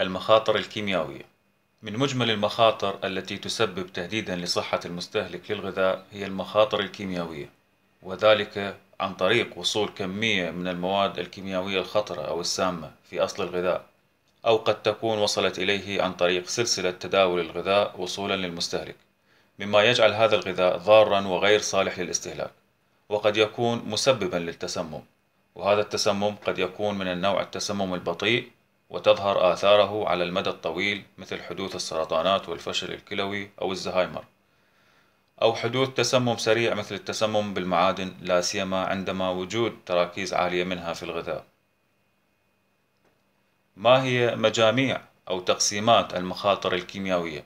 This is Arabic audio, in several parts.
المخاطر الكيميائية من مجمل المخاطر التي تسبب تهديدا لصحة المستهلك للغذاء هي المخاطر الكيميائية وذلك عن طريق وصول كمية من المواد الكيميائية الخطرة أو السامة في أصل الغذاء أو قد تكون وصلت إليه عن طريق سلسلة تداول الغذاء وصولا للمستهلك مما يجعل هذا الغذاء ضارا وغير صالح للاستهلاك وقد يكون مسببا للتسمم وهذا التسمم قد يكون من النوع التسمم البطيء وتظهر آثاره على المدى الطويل مثل حدوث السرطانات والفشل الكلوي أو الزهايمر أو حدوث تسمم سريع مثل التسمم بالمعادن لا سيما عندما وجود تراكيز عالية منها في الغذاء ما هي مجاميع أو تقسيمات المخاطر الكيميائية؟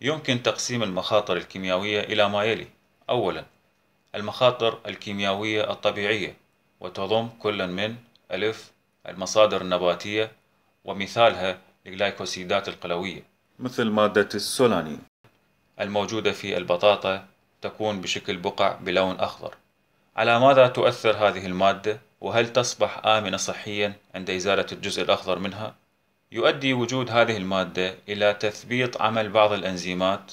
يمكن تقسيم المخاطر الكيميائية إلى ما يلي أولا المخاطر الكيميائية الطبيعية وتضم كل من ألف المصادر النباتية ومثالها الجلايكوسيدات القلوية مثل مادة السولاني الموجودة في البطاطا تكون بشكل بقع بلون أخضر على ماذا تؤثر هذه المادة وهل تصبح آمنة صحيا عند إزالة الجزء الأخضر منها؟ يؤدي وجود هذه المادة إلى تثبيط عمل بعض الأنزيمات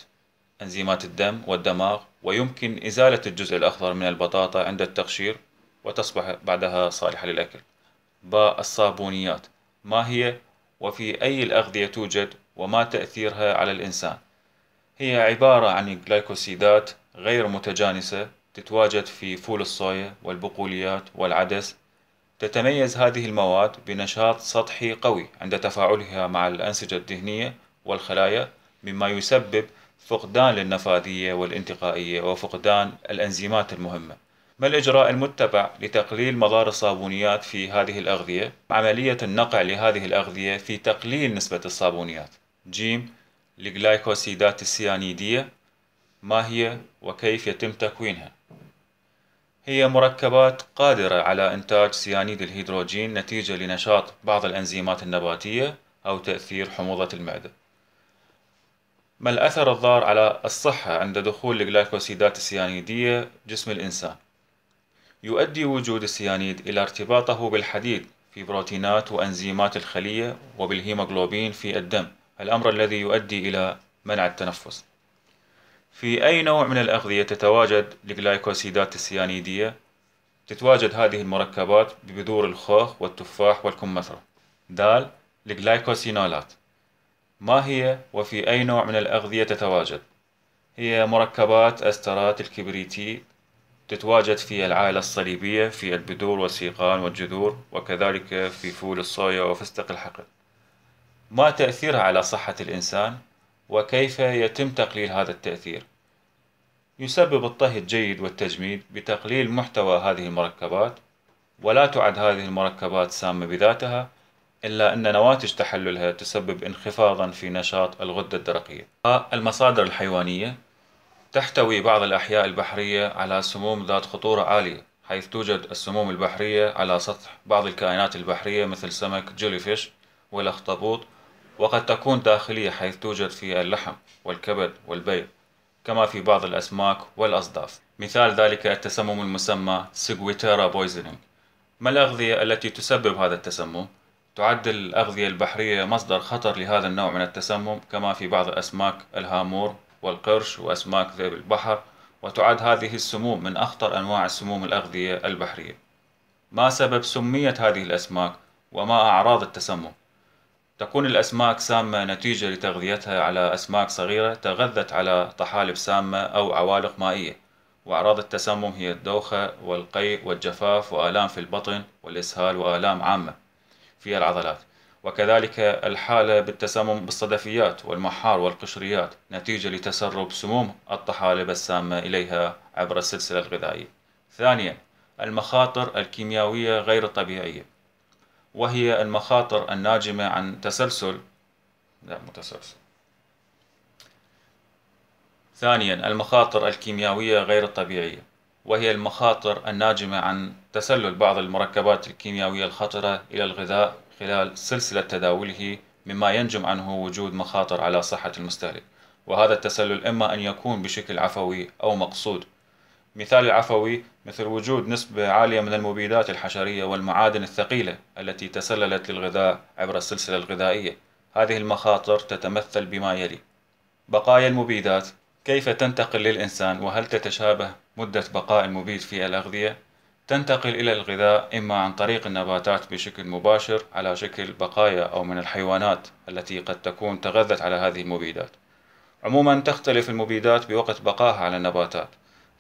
أنزيمات الدم والدماغ ويمكن إزالة الجزء الأخضر من البطاطا عند التقشير وتصبح بعدها صالحة للأكل. باء الصابونيات ما هي وفي أي الأغذية توجد وما تأثيرها على الإنسان هي عبارة عن جلايكوسيدات غير متجانسة تتواجد في فول الصويا والبقوليات والعدس تتميز هذه المواد بنشاط سطحي قوي عند تفاعلها مع الأنسجة الدهنية والخلايا مما يسبب فقدان للنفاذية والانتقائية وفقدان الأنزيمات المهمة ما الإجراء المتبع لتقليل مضار الصابونيات في هذه الأغذية؟ عملية النقع لهذه الأغذية في تقليل نسبة الصابونيات. ج الجلايكوسيدات السيانيدية ما هي وكيف يتم تكوينها؟ هي مركبات قادرة على إنتاج سيانيد الهيدروجين نتيجة لنشاط بعض الأنزيمات النباتية أو تأثير حموضة المعدة. ما الأثر الضار على الصحة عند دخول الجلايكوسيدات السيانيدية جسم الإنسان؟ يؤدي وجود السيانيد إلى ارتباطه بالحديد في بروتينات وأنزيمات الخلية وبالهيموغلوبين في الدم الأمر الذي يؤدي إلى منع التنفس في أي نوع من الأغذية تتواجد الجلايكوسيدات السيانيدية؟ تتواجد هذه المركبات ببذور الخوخ والتفاح والكمثرى دال الجلايكوسينولات ما هي وفي أي نوع من الأغذية تتواجد؟ هي مركبات أسترات الكبريتي تتواجد في العائلة الصليبية في البذور والسيقان والجذور وكذلك في فول الصويا وفستق الحقل ما تأثيرها على صحة الإنسان وكيف يتم تقليل هذا التأثير يسبب الطهي الجيد والتجميد بتقليل محتوى هذه المركبات ولا تعد هذه المركبات سامة بذاتها إلا أن نواتج تحللها تسبب انخفاضا في نشاط الغدة الدرقية المصادر الحيوانية تحتوي بعض الأحياء البحرية على سموم ذات خطورة عالية حيث توجد السموم البحرية على سطح بعض الكائنات البحرية مثل سمك فيش والأخطبوط وقد تكون داخلية حيث توجد في اللحم والكبد والبيض كما في بعض الأسماك والأصداف مثال ذلك التسمم المسمى سيغويتيرا بويزنينج ما الأغذية التي تسبب هذا التسمم؟ تعد الأغذية البحرية مصدر خطر لهذا النوع من التسمم كما في بعض أسماك الهامور والقرش وأسماك ذئب البحر وتعد هذه السموم من أخطر أنواع السموم الأغذية البحرية ما سبب سمية هذه الأسماك وما أعراض التسمم؟ تكون الأسماك سامة نتيجة لتغذيتها على أسماك صغيرة تغذت على طحالب سامة أو عوالق مائية وأعراض التسمم هي الدوخة والقيء والجفاف وآلام في البطن والإسهال وآلام عامة في العضلات وكذلك الحالة بالتسمم بالصدفيات والمحار والقشريات نتيجة لتسرب سموم الطحالب السامة إليها عبر السلسلة الغذائية. ثانيا المخاطر الكيميائية غير الطبيعية وهي المخاطر الناجمة عن تسلسل لا متسلسل ثانيا المخاطر الكيميائية غير الطبيعية وهي المخاطر الناجمة عن تسلل بعض المركبات الكيميائية الخطرة إلى الغذاء خلال سلسلة تداوله مما ينجم عنه وجود مخاطر على صحة المستهلك وهذا التسلل إما أن يكون بشكل عفوي أو مقصود مثال العفوي مثل وجود نسبة عالية من المبيدات الحشرية والمعادن الثقيلة التي تسللت للغذاء عبر السلسلة الغذائية هذه المخاطر تتمثل بما يلي بقايا المبيدات كيف تنتقل للإنسان وهل تتشابه مدة بقاء المبيد في الأغذية تنتقل إلى الغذاء إما عن طريق النباتات بشكل مباشر على شكل بقايا أو من الحيوانات التي قد تكون تغذت على هذه المبيدات عموما تختلف المبيدات بوقت بقائها على النباتات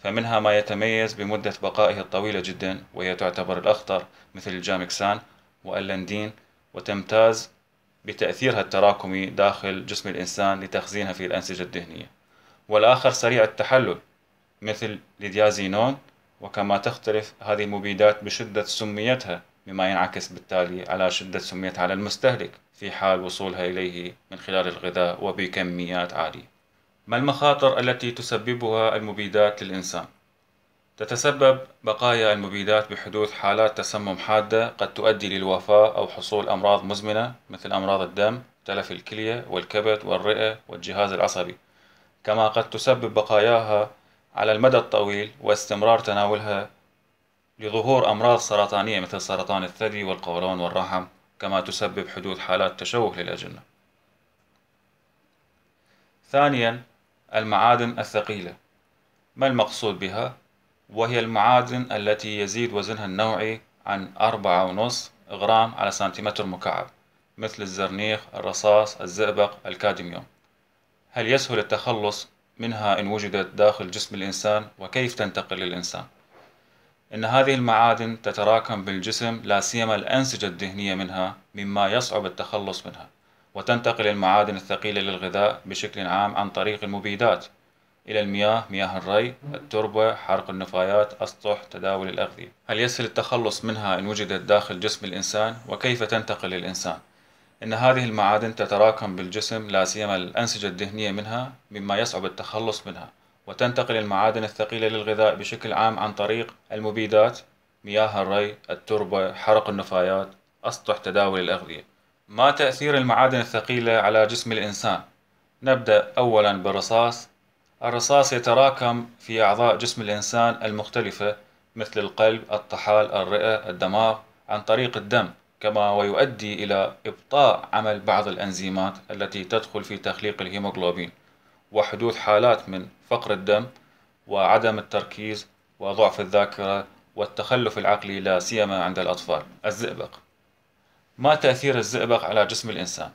فمنها ما يتميز بمدة بقائه الطويلة جدا وهي تعتبر الأخطر مثل الجامكسان واللندين وتمتاز بتأثيرها التراكمي داخل جسم الإنسان لتخزينها في الأنسجة الدهنية والآخر سريع التحلل مثل ليديازينون وكما تختلف هذه المبيدات بشدة سميتها مما ينعكس بالتالي على شدة سميتها على المستهلك في حال وصولها إليه من خلال الغذاء وبكميات عالية ما المخاطر التي تسببها المبيدات للإنسان؟ تتسبب بقايا المبيدات بحدوث حالات تسمم حادة قد تؤدي للوفاة أو حصول أمراض مزمنة مثل أمراض الدم، تلف الكلية والكبد والرئة والجهاز العصبي، كما قد تسبب بقاياها على المدى الطويل واستمرار تناولها لظهور أمراض سرطانية مثل سرطان الثدي والقولون والرحم كما تسبب حدوث حالات تشوه للأجنة ثانيا المعادن الثقيلة ما المقصود بها؟ وهي المعادن التي يزيد وزنها النوعي عن أربعة ونص غرام على سنتيمتر مكعب مثل الزرنيخ، الرصاص، الزئبق، الكادميوم هل يسهل التخلص منها إن وجدت داخل جسم الإنسان وكيف تنتقل للإنسان إن هذه المعادن تتراكم بالجسم لا سيما الأنسجة الدهنية منها مما يصعب التخلص منها وتنتقل المعادن الثقيلة للغذاء بشكل عام عن طريق المبيدات إلى المياه مياه الري التربة حرق النفايات أسطح تداول الأغذية هل يسهل التخلص منها إن وجدت داخل جسم الإنسان وكيف تنتقل للإنسان أن هذه المعادن تتراكم بالجسم لا سيما الأنسجة الدهنية منها مما يصعب التخلص منها وتنتقل المعادن الثقيلة للغذاء بشكل عام عن طريق المبيدات مياه الري التربة حرق النفايات أسطح تداول الأغذية ما تأثير المعادن الثقيلة على جسم الإنسان؟ نبدأ أولا بالرصاص الرصاص يتراكم في أعضاء جسم الإنسان المختلفة مثل القلب، الطحال، الرئة، الدماغ عن طريق الدم كما ويؤدي إلى إبطاء عمل بعض الأنزيمات التي تدخل في تخليق الهيموغلوبين وحدوث حالات من فقر الدم وعدم التركيز وضعف الذاكرة والتخلف العقلي لا سيما عند الأطفال الزئبق ما تأثير الزئبق على جسم الإنسان؟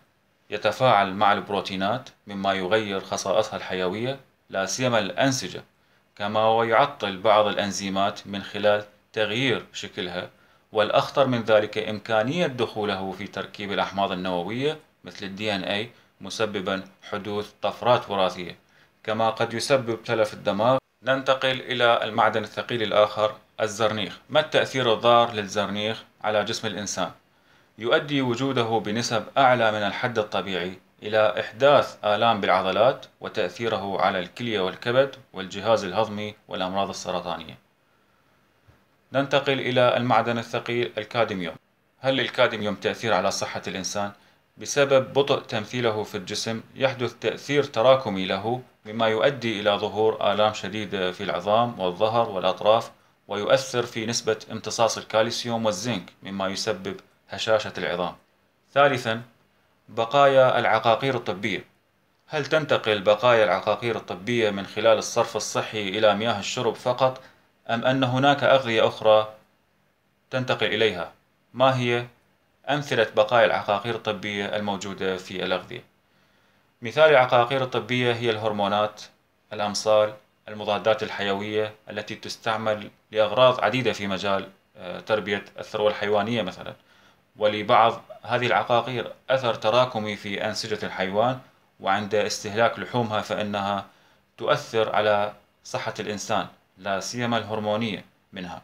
يتفاعل مع البروتينات مما يغير خصائصها الحيوية لا سيما الأنسجة كما ويعطل بعض الأنزيمات من خلال تغيير شكلها والأخطر من ذلك إمكانية دخوله في تركيب الأحماض النووية مثل الـ DNA مسببا حدوث طفرات وراثية كما قد يسبب تلف الدماغ ننتقل إلى المعدن الثقيل الآخر الزرنيخ ما التأثير الضار للزرنيخ على جسم الإنسان؟ يؤدي وجوده بنسب أعلى من الحد الطبيعي إلى إحداث آلام بالعضلات وتأثيره على الكلية والكبد والجهاز الهضمي والأمراض السرطانية ننتقل إلى المعدن الثقيل الكادميوم هل الكادميوم تأثير على صحة الإنسان؟ بسبب بطء تمثيله في الجسم يحدث تأثير تراكمي له مما يؤدي إلى ظهور آلام شديدة في العظام والظهر والأطراف ويؤثر في نسبة امتصاص الكالسيوم والزنك مما يسبب هشاشة العظام ثالثا بقايا العقاقير الطبية هل تنتقل بقايا العقاقير الطبية من خلال الصرف الصحي إلى مياه الشرب فقط أم أن هناك أغذية أخرى تنتقل إليها؟ ما هي أمثلة بقايا العقاقير الطبية الموجودة في الأغذية؟ مثال العقاقير الطبية هي الهرمونات، الأمصال، المضادات الحيوية التي تستعمل لأغراض عديدة في مجال آه، تربية الثروة الحيوانية مثلا ولبعض هذه العقاقير أثر تراكمي في أنسجة الحيوان وعند استهلاك لحومها فإنها تؤثر على صحة الإنسان لا سيما الهرمونية منها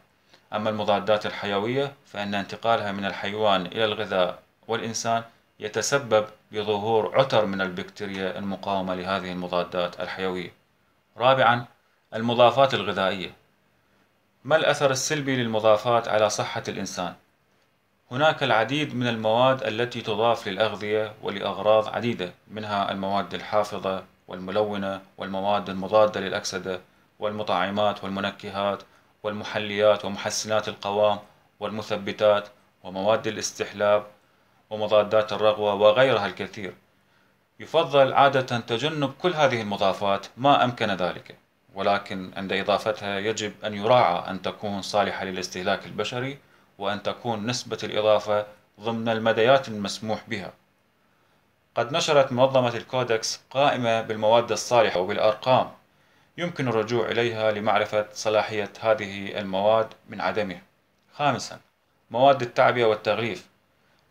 أما المضادات الحيوية فإن انتقالها من الحيوان إلى الغذاء والإنسان يتسبب بظهور عتر من البكتيريا المقاومة لهذه المضادات الحيوية. رابعا المضافات الغذائية ما الأثر السلبي للمضافات على صحة الإنسان؟ هناك العديد من المواد التي تضاف للأغذية ولأغراض عديدة منها المواد الحافظة والملونة والمواد المضادة للأكسدة والمطعمات والمنكهات والمحليات ومحسنات القوام والمثبتات ومواد الاستحلاب ومضادات الرغوة وغيرها الكثير يفضل عادة تجنب كل هذه المضافات ما أمكن ذلك ولكن عند إضافتها يجب أن يراعى أن تكون صالحة للاستهلاك البشري وأن تكون نسبة الإضافة ضمن المديات المسموح بها قد نشرت منظمة الكودكس قائمة بالمواد الصالحة وبالأرقام يمكن الرجوع إليها لمعرفة صلاحية هذه المواد من عدمها. خامسا مواد التعبئة والتغليف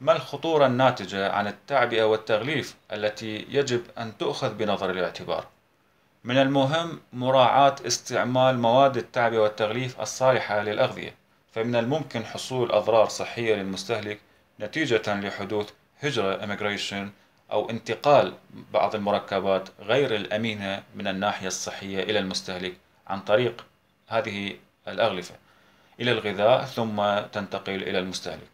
ما الخطورة الناتجة عن التعبئة والتغليف التي يجب أن تؤخذ بنظر الاعتبار؟ من المهم مراعاة استعمال مواد التعبئة والتغليف الصالحة للأغذية، فمن الممكن حصول أضرار صحية للمستهلك نتيجة لحدوث هجرة immigration أو انتقال بعض المركبات غير الأمينة من الناحية الصحية إلى المستهلك عن طريق هذه الأغلفة إلى الغذاء ثم تنتقل إلى المستهلك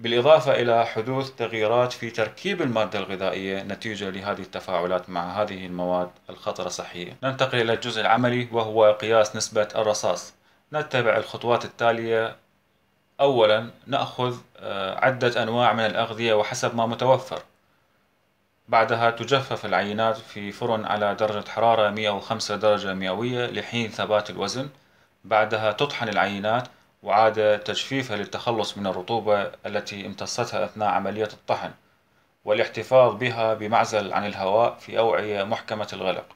بالإضافة إلى حدوث تغييرات في تركيب المادة الغذائية نتيجة لهذه التفاعلات مع هذه المواد الخطرة الصحية ننتقل إلى الجزء العملي وهو قياس نسبة الرصاص نتبع الخطوات التالية أولا نأخذ آه، عدة أنواع من الأغذية وحسب ما متوفر بعدها تجفف العينات في فرن على درجة حرارة 105 درجة مئوية لحين ثبات الوزن بعدها تطحن العينات وعاد تجفيفها للتخلص من الرطوبة التي امتصتها أثناء عملية الطحن والاحتفاظ بها بمعزل عن الهواء في أوعية محكمة الغلق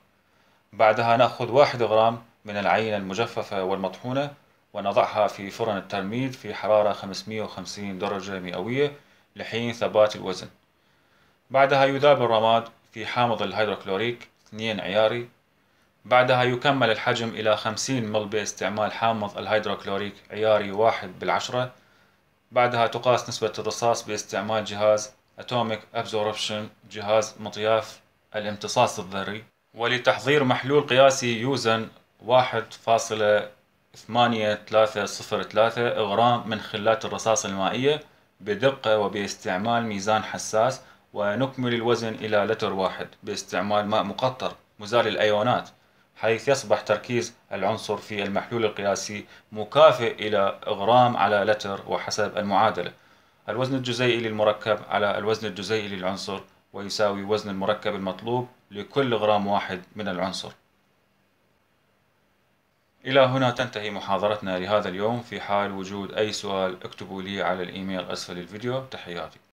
بعدها نأخذ واحد غرام من العينة المجففة والمطحونة ونضعها في فرن الترميد في حرارة 550 درجة مئوية لحين ثبات الوزن بعدها يذاب الرماد في حامض الهيدروكلوريك 2 عياري بعدها يكمل الحجم إلى 50 مل باستعمال حامض الهيدروكلوريك عياري واحد بالعشرة بعدها تقاس نسبة الرصاص باستعمال جهاز أتوميك أبزوربشن جهاز مطياف الامتصاص الذري ولتحضير محلول قياسي يوزن 1.8303 غرام من خلات الرصاص المائية بدقة وباستعمال ميزان حساس ونكمل الوزن إلى لتر واحد باستعمال ماء مقطر مزال الأيونات حيث يصبح تركيز العنصر في المحلول القياسي مكافئ إلى غرام على لتر وحسب المعادلة الوزن الجزيئي للمركب على الوزن الجزيئي للعنصر ويساوي وزن المركب المطلوب لكل غرام واحد من العنصر إلى هنا تنتهي محاضرتنا لهذا اليوم في حال وجود أي سؤال اكتبوا لي على الإيميل أسفل الفيديو تحياتي